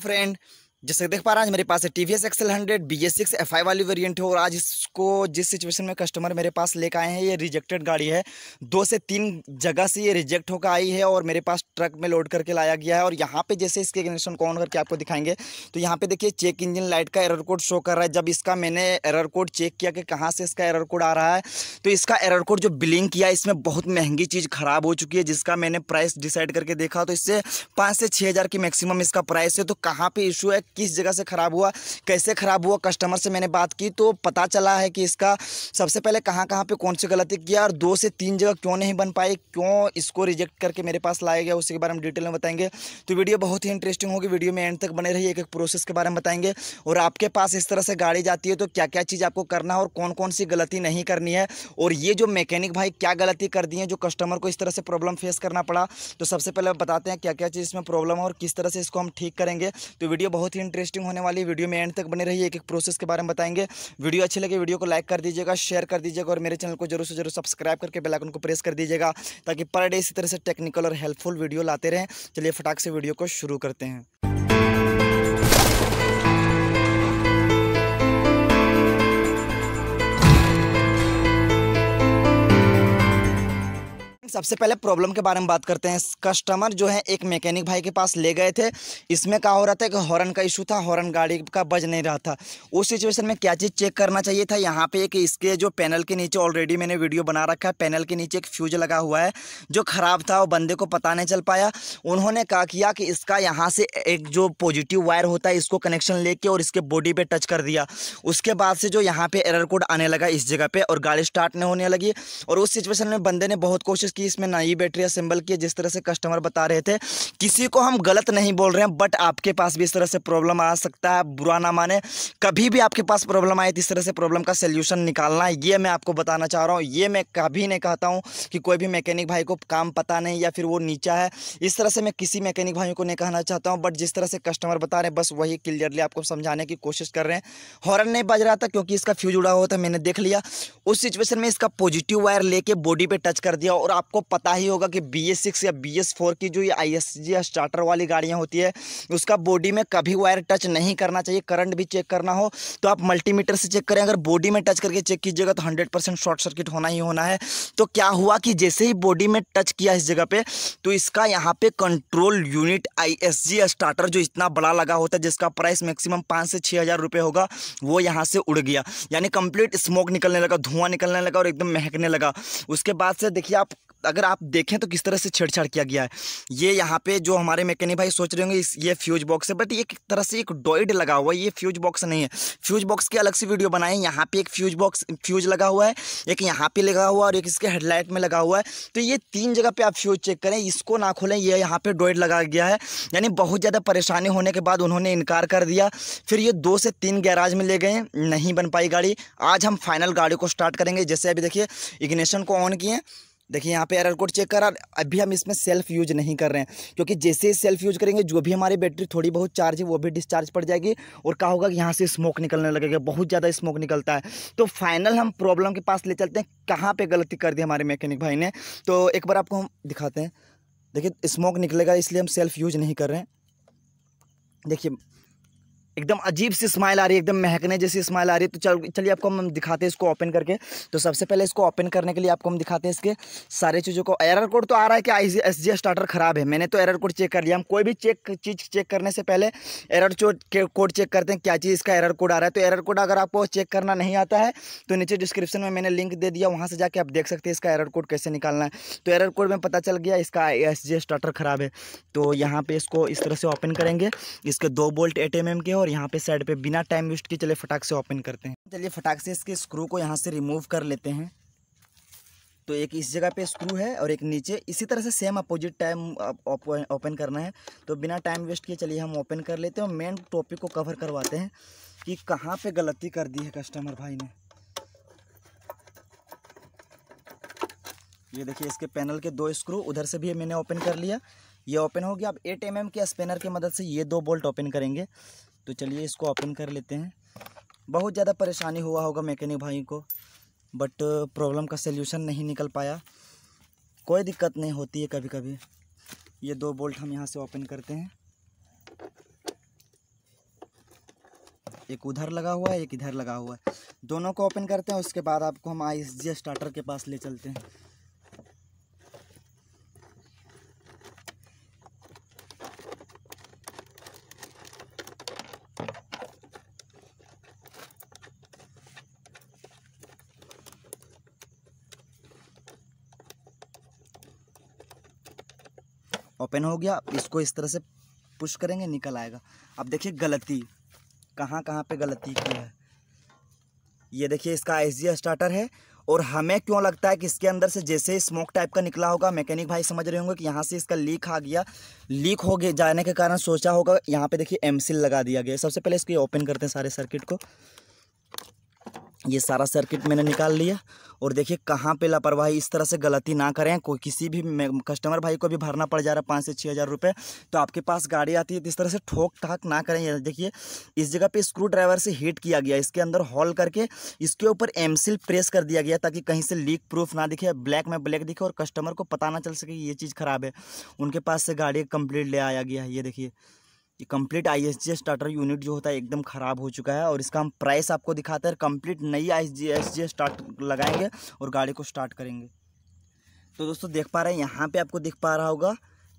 friend जैसे देख पा रहा है आज मेरे पास है T V S XL hundred B S six F I वाली वेरियंट है और आज इसको जिस सिचुएशन में कस्टमर मेरे पास लेकर आए हैं ये रिजेक्टेड गाड़ी है दो से तीन जगह से ये रिजेक्ट होकर आई है और मेरे पास ट्रक में लोड करके लाया गया है और यहाँ पे जैसे इसके कनेक्शन कौन करके आपको दिखाएंगे तो यहाँ पे देखिए चेक इंजन लाइट का एरर कोड शो कर रहा है जब इसका मैंने एरर कोड चेक किया कि कहाँ से इसका एरर कोड आ रहा है तो इसका एरर कोड जो बिलिंग किया इसमें बहुत महंगी चीज़ ख़राब हो चुकी है जिसका मैंने प्राइस डिसाइड करके देखा तो इससे पाँच से छः हज़ार की मैक्सिमम इसका प्राइस है तो कहाँ पर इशू है किस जगह से ख़राब हुआ कैसे ख़राब हुआ कस्टमर से मैंने बात की तो पता चला है कि इसका सबसे पहले कहाँ कहाँ पे कौन सी गलती किया और दो से तीन जगह क्यों नहीं बन पाई क्यों इसको रिजेक्ट करके मेरे पास लाया गया उसके बारे में डिटेल में बताएंगे तो वीडियो बहुत ही इंटरेस्टिंग होगी वीडियो में एंड तक बने रही एक एक प्रोसेस के बारे में बताएंगे और आपके पास इस तरह से गाड़ी जाती है तो क्या क्या चीज़ आपको करना है और कौन कौन सी गलती नहीं करनी है और ये जो मैकेनिक भाई क्या गलती कर दी है जो कस्टमर को इस तरह से प्रॉब्लम फेस करना पड़ा तो सबसे पहले बताते हैं क्या क्या चीज़ इसमें प्रॉब्लम है और किस तरह से इसको हम ठीक करेंगे तो वीडियो बहुत ही इंटरेस्टिंग होने वाली वीडियो में एंड तक बने रहिए एक एक प्रोसेस के बारे में बताएंगे वीडियो अच्छी लगे वीडियो को लाइक कर दीजिएगा शेयर कर दीजिएगा और मेरे चैनल को जरूर से जरूर सब्सक्राइब करके बेलाइकन को प्रेस कर दीजिएगा ताकि पर डे इसी तरह से टेक्निकल और हेल्पफुल वीडियो लाते रहें चलिए फटाक से वीडियो को शुरू करते हैं सबसे पहले प्रॉब्लम के बारे में बात करते हैं कस्टमर जो है एक मैकेनिक भाई के पास ले गए थे इसमें क्या हो रहा था कि हॉर्न का इशू था हॉर्न गाड़ी का बज नहीं रहा था उस सिचुएशन में क्या चीज़ चेक करना चाहिए था यहाँ पे एक इसके जो पैनल के नीचे ऑलरेडी मैंने वीडियो बना रखा है पैनल के नीचे एक फ्यूज लगा हुआ है जो ख़राब था वो बंदे को पता नहीं चल पाया उन्होंने कहा किया कि इसका यहाँ से एक जो पॉजिटिव वायर होता है इसको कनेक्शन लेके और इसके बॉडी पर टच कर दिया उसके बाद से जो यहाँ पर एरर कोड आने लगा इस जगह पर और गाड़ी स्टार्ट नहीं होने लगी और उस सिचुएशन में बंदे ने बहुत कोशिश की कि इसमें ही बैटरी असेंबल की है जिस तरह से कस्टमर बता रहे थे किसी को हम गलत नहीं बोल रहे हैं बट आपके पास भी इस तरह से प्रॉब्लम आ सकता है बुरा ना माने कभी भी आपके पास प्रॉब्लम आए तो इस तरह से प्रॉब्लम का सोल्यूशन निकालना है ये मैं आपको बताना चाह रहा हूँ ये मैं कभी नहीं कहता हूँ कि कोई भी मैकेनिक भाई को काम पता नहीं या फिर वो नीचा है इस तरह से मैं किसी मैकेनिक भाइयों को नहीं कहना चाहता हूँ बट जिस तरह से कस्टमर बता रहे हैं बस वही क्लियरली आपको समझाने की कोशिश कर रहे हैं हॉर्न नहीं बज रहा था क्योंकि इसका फ्यूज उड़ा हुआ था मैंने देख लिया उस सिचुएशन में इसका पॉजिटिव वायर लेके बॉडी पे टच कर दिया और आप आपको पता ही होगा कि बी एस सिक्स या बी एस फोर की जो ये आई एस जी स्टार्टर वाली गाड़ियाँ होती है उसका बॉडी में कभी वायर टच नहीं करना चाहिए करंट भी चेक करना हो तो आप मल्टीमीटर से चेक करें अगर बॉडी में टच करके चेक कीजिएगा तो हंड्रेड परसेंट शॉर्ट सर्किट होना ही होना है तो क्या हुआ कि जैसे ही बॉडी में टच किया इस जगह पे तो इसका यहाँ पे control unit I S G starter जो इतना बड़ा लगा होता है जिसका प्राइस मैक्सिमम पाँच से छः हज़ार रुपये होगा वो यहाँ से उड़ गया यानी कंप्लीट स्मोक निकलने लगा धुआं निकलने लगा और एकदम महकने लगा उसके बाद से देखिए आप अगर आप देखें तो किस तरह से छेड़छाड़ किया गया है ये यहाँ पे जो हमारे मैकेनिक भाई सोच रहे होंगे ये फ्यूज बॉक्स है बट ये एक तरह से एक डॉइड लगा हुआ है ये फ्यूज बॉक्स नहीं है फ्यूज बॉक्स की अलग से वीडियो बनाए यहाँ पे एक फ्यूज बॉक्स फ्यूज लगा हुआ है एक यहाँ पे लगा हुआ है और एक इसके हेडलाइट में लगा हुआ है तो ये तीन जगह पर आप फ्यूज चेक करें इसको ना खोलें यह यहाँ पर डॉइड लगा गया है यानी बहुत ज़्यादा परेशानी होने के बाद उन्होंने इनकार कर दिया फिर ये दो से तीन गैराज में ले गए नहीं बन पाई गाड़ी आज हम फाइनल गाड़ी को स्टार्ट करेंगे जैसे अभी देखिए इग्निशन को ऑन किए देखिए यहाँ पे एरर कोड चेक करा अभी हम इसमें सेल्फ यूज नहीं कर रहे हैं क्योंकि जैसे ही सेल्फ यूज करेंगे जो भी हमारी बैटरी थोड़ी बहुत चार्ज है वो भी डिस्चार्ज पड़ जाएगी और क्या होगा कि यहाँ से स्मोक निकलने लगेगा बहुत ज़्यादा स्मोक निकलता है तो फाइनल हम प्रॉब्लम के पास ले चलते हैं कहाँ पर गलती कर दी हमारे मैकेनिक भाई ने तो एक बार आपको हम दिखाते हैं देखिए स्मोक निकलेगा इसलिए हम सेल्फ यूज नहीं कर रहे हैं देखिए एकदम अजीब सी स्माइल आ रही है एकदम महकने जैसी स्माइल आ रही है तो चल चलिए आपको हम दिखाते हैं इसको ओपन करके तो सबसे पहले इसको ओपन करने के लिए आपको हम दिखाते हैं इसके सारे चीज़ों को एरर कोड तो आ रहा है कि आई एस जी स्टार्टर ख़राब है मैंने तो एरर कोड चेक कर लिया हम कोई भी चेक चीज़ चेक करने से पहले एरर कोड चेक करते हैं क्या चीज़ इसका एरर कोड आ रहा है तो एरर कोड अगर आपको चेक करना नहीं आता है तो नीचे डिस्क्रिप्शन में मैंने लिंक दे दिया वहाँ से जाके आप देख सकते हैं इसका एरर कोड कैसे निकालना है तो एरर कोड में पता चल गया इसका आई एस जी स्टार्टर ख़राब है तो यहाँ पर इसको इस तरह से ओपन करेंगे इसके दो बोल्ट एट एम के और और यहाँ पे साइड पे बिना टाइम वेस्ट के चले फटाक से ओपन करते हैं चलिए फटाक से इसके स्क्रू को यहाँ से रिमूव कर लेते हैं तो एक इस जगह पे स्क्रू है और एक नीचे इसी तरह से सेम अपोजिट टाइम ओपन करना है तो बिना टाइम वेस्ट किए चलिए हम ओपन कर लेते हैं और मेन टॉपिक को कवर करवाते हैं कि कहाँ पे गलती कर दी है कस्टमर भाई ने ये देखिए इसके पैनल के दो स्क्रू उधर से भी मैंने ओपन कर लिया ये ओपन हो गया अब एट एम mm के स्पेनर की मदद से ये दो बोल्ट ओपन करेंगे तो चलिए इसको ओपन कर लेते हैं बहुत ज़्यादा परेशानी हुआ होगा मैकेनिक भाई को बट प्रॉब्लम का सोल्यूशन नहीं निकल पाया कोई दिक्कत नहीं होती है कभी कभी ये दो बोल्ट हम यहाँ से ओपन करते हैं एक उधर लगा हुआ है एक इधर लगा हुआ है दोनों को ओपन करते हैं उसके बाद आपको हम आई स्टार्टर के पास ले चलते हैं ओपन हो गया इसको इस तरह से पुश करेंगे निकल आएगा अब देखिए गलती कहाँ कहाँ पे गलती की है ये देखिए इसका एस स्टार्टर है और हमें क्यों लगता है कि इसके अंदर से जैसे स्मोक टाइप का निकला होगा मैकेनिक भाई समझ रहे होंगे कि यहाँ से इसका लीक आ गया लीक हो गया जाने के कारण सोचा होगा यहाँ पे देखिए एम लगा दिया गया सबसे पहले इसको ओपन करते हैं सारे सर्किट को ये सारा सर्किट मैंने निकाल लिया और देखिए कहाँ पे लापरवाही इस तरह से गलती ना करें कोई किसी भी कस्टमर भाई को भी भरना पड़ जा रहा है पाँच से छः हज़ार रुपये तो आपके पास गाड़ी आती है तो इस तरह से ठोक ठाक ना करें ये देखिए इस जगह पे स्क्रू ड्राइवर से हीट किया गया इसके अंदर हॉल करके इसके ऊपर एमसिल प्रेस कर दिया गया ताकि कहीं से लीक प्रूफ ना दिखे ब्लैक में ब्लैक दिखे और कस्टमर को पता ना चल सके ये चीज़ ख़राब है उनके पास से गाड़ी कम्प्लीट ले आया गया है ये देखिए ये complete I S G S starter unit जो होता है एकदम ख़राब हो चुका है और इसका हम प्राइस आपको दिखाते हैं कंप्लीट नई I G S G S start लगाएंगे और गाड़ी को स्टार्ट करेंगे तो दोस्तों देख पा रहे हैं यहाँ पे आपको दिख पा रहा होगा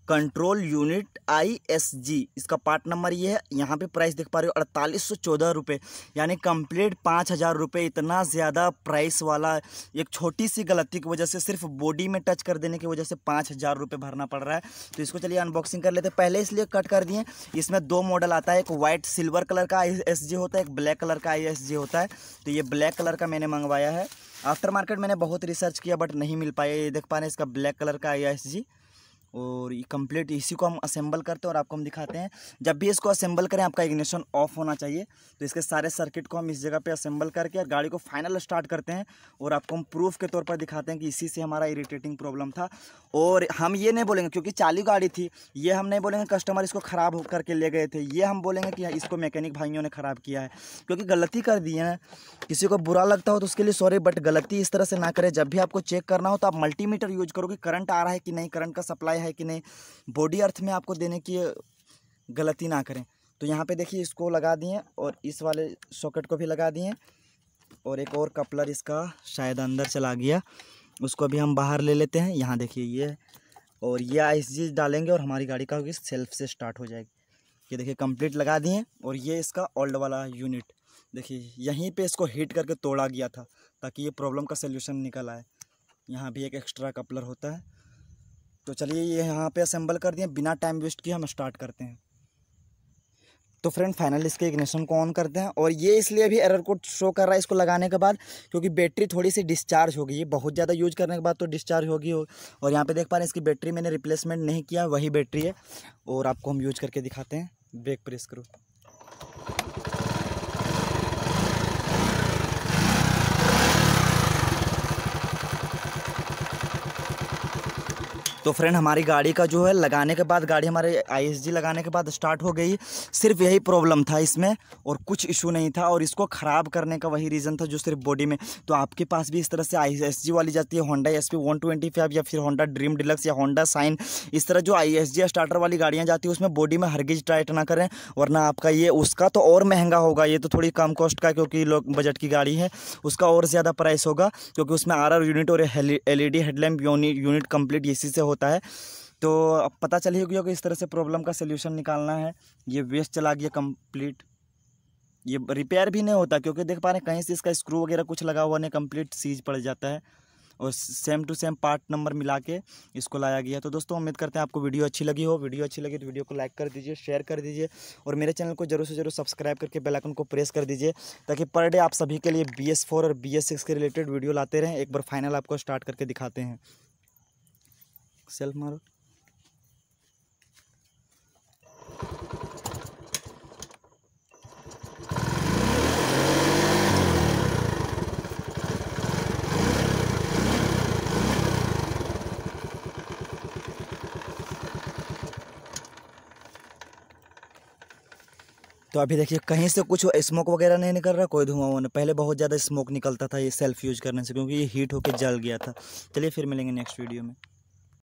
control unit I S G इसका पार्ट नंबर ये है यहाँ पे प्राइस देख पा रहे हो अड़तालीस सौ चौदह रुपये यानी कंप्लीट पाँच हज़ार रुपये इतना ज़्यादा प्राइस वाला एक छोटी सी गलती की वजह से सिर्फ बॉडी में टच कर देने की वजह से पाँच हज़ार रुपये भरना पड़ रहा है तो इसको चलिए अनबॉक्सिंग कर लेते पहले इसलिए कट कर दिए इसमें दो मॉडल आता है एक वाइट सिल्वर कलर का आई एस जी होता है एक ब्लैक कलर का आई एस जी होता है तो ये ब्लैक कलर का मैंने मंगवाया है आफ्टर मार्केट मैंने बहुत रिसर्च किया बट नहीं मिल पाया ये देख पा रहे हैं इसका ब्लैक कलर का आई एस जी और ये कंप्लीट इसी को हम असेंबल करते हैं और आपको हम दिखाते हैं जब भी इसको असेंबल करें आपका इग्निशन ऑफ होना चाहिए तो इसके सारे सर्किट को हम इस जगह पे असेंबल करके और गाड़ी को फाइनल स्टार्ट करते हैं और आपको हम प्रूफ के तौर पर दिखाते हैं कि इसी से हमारा इरीटेटिंग प्रॉब्लम था और हम ये नहीं बोलेंगे क्योंकि चालू गाड़ी थी ये हम नहीं बोलेंगे कस्टमर इसको ख़राब करके ले गए थे ये हम बोलेंगे कि इसको मैकेनिक भाइयों ने ख़राब किया है क्योंकि गलती कर दी है किसी को बुरा लगता हो तो उसके लिए सॉरी बट गलती इस तरह से ना करें जब भी आपको चेक करना हो तो आप मल्टीमीटर यूज करो कि करंट आ रहा है कि नहीं करंट का सप्लाई है है कि नहीं बॉडी अर्थ में आपको देने की गलती ना करें तो यहाँ पे देखिए इसको लगा दिए और इस वाले सॉकेट को भी लगा दिए और एक और कपलर इसका शायद अंदर चला गया उसको भी हम बाहर ले लेते हैं यहाँ देखिए ये और ये आई डालेंगे और हमारी गाड़ी का होगी सेल्फ से स्टार्ट हो जाएगी ये देखिए कंप्लीट लगा दिए और ये इसका ओल्ड वाला यूनिट देखिए यहीं पे इसको हीट करके तोड़ा गया था ताकि ये प्रॉब्लम का सलूशन निकल आए यहाँ भी एक एक्स्ट्रा कपलर होता है तो चलिए ये यहाँ पे असेंबल कर दिए बिना टाइम वेस्ट किए हम स्टार्ट करते हैं तो फ्रेंड फाइनल इसके इग्निशन को ऑन करते हैं और ये इसलिए भी एरर कोड शो कर रहा है इसको लगाने के बाद क्योंकि बैटरी थोड़ी सी डिस्चार्ज हो गई है बहुत ज़्यादा यूज करने के बाद तो डिस्चार्ज होगी हो और यहाँ पे देख पा रहे हैं इसकी बैटरी मैंने रिप्लेसमेंट नहीं किया वही बैटरी है और आपको हम यूज करके दिखाते हैं ब्रेक प्रेस करो तो फ्रेंड हमारी गाड़ी का जो है लगाने के बाद गाड़ी हमारे आई लगाने के बाद स्टार्ट हो गई सिर्फ यही प्रॉब्लम था इसमें और कुछ इशू नहीं था और इसको ख़राब करने का वही रीज़न था जो सिर्फ बॉडी में तो आपके पास भी इस तरह से आई वाली जाती है होंडा एस पी या फिर होंडा ड्रीम डिलक्स या होंडा साइन इस तरह जो आई स्टार्टर वाली गाड़ियाँ जाती है उसमें बॉडी में हरगिज टाइट ना करें वरना आपका ये उसका तो और महंगा होगा ये तो थोड़ी कम कॉस्ट का क्योंकि लोग बजट की गाड़ी है उसका और ज़्यादा प्राइस होगा क्योंकि उसमें आर यूनिट और L E D headlamp unit complete इसी से होता है तो अब पता चल ही गया कि इस तरह से प्रॉब्लम का सलूशन निकालना है ये वेस्ट चला गया कंप्लीट ये रिपेयर भी नहीं होता क्योंकि देख पा रहे हैं कहीं से इसका स्क्रू वगैरह कुछ लगा हुआ नहीं कंप्लीट सीज पड़ जाता है और same to same part number मिला के इसको लाया गया तो दोस्तों उम्मीद करते हैं आपको वीडियो अच्छी लगी हो वीडियो अच्छी लगी तो वीडियो को लाइक कर दीजिए शेयर कर दीजिए और मेरे चैनल को जरूर से जरूर सब्सक्राइब करके बेल आइकन को प्रेस कर दीजिए ताकि पर डे आप सभी के लिए बी एस फोर और बी एस सिक्स के रिलेटेड वीडियो लाते रहें एक बार फाइनल आपको स्टार्ट करके दिखाते हैं सेल्फ मारो तो अभी देखिए कहीं से कुछ स्मोक वगैरह नहीं निकल रहा कोई धुआं वुआं पहले बहुत ज़्यादा स्मोक निकलता था ये सेल्फ यूज़ करने से क्योंकि ये हीट होकर जल गया था चलिए फिर मिलेंगे नेक्स्ट वीडियो में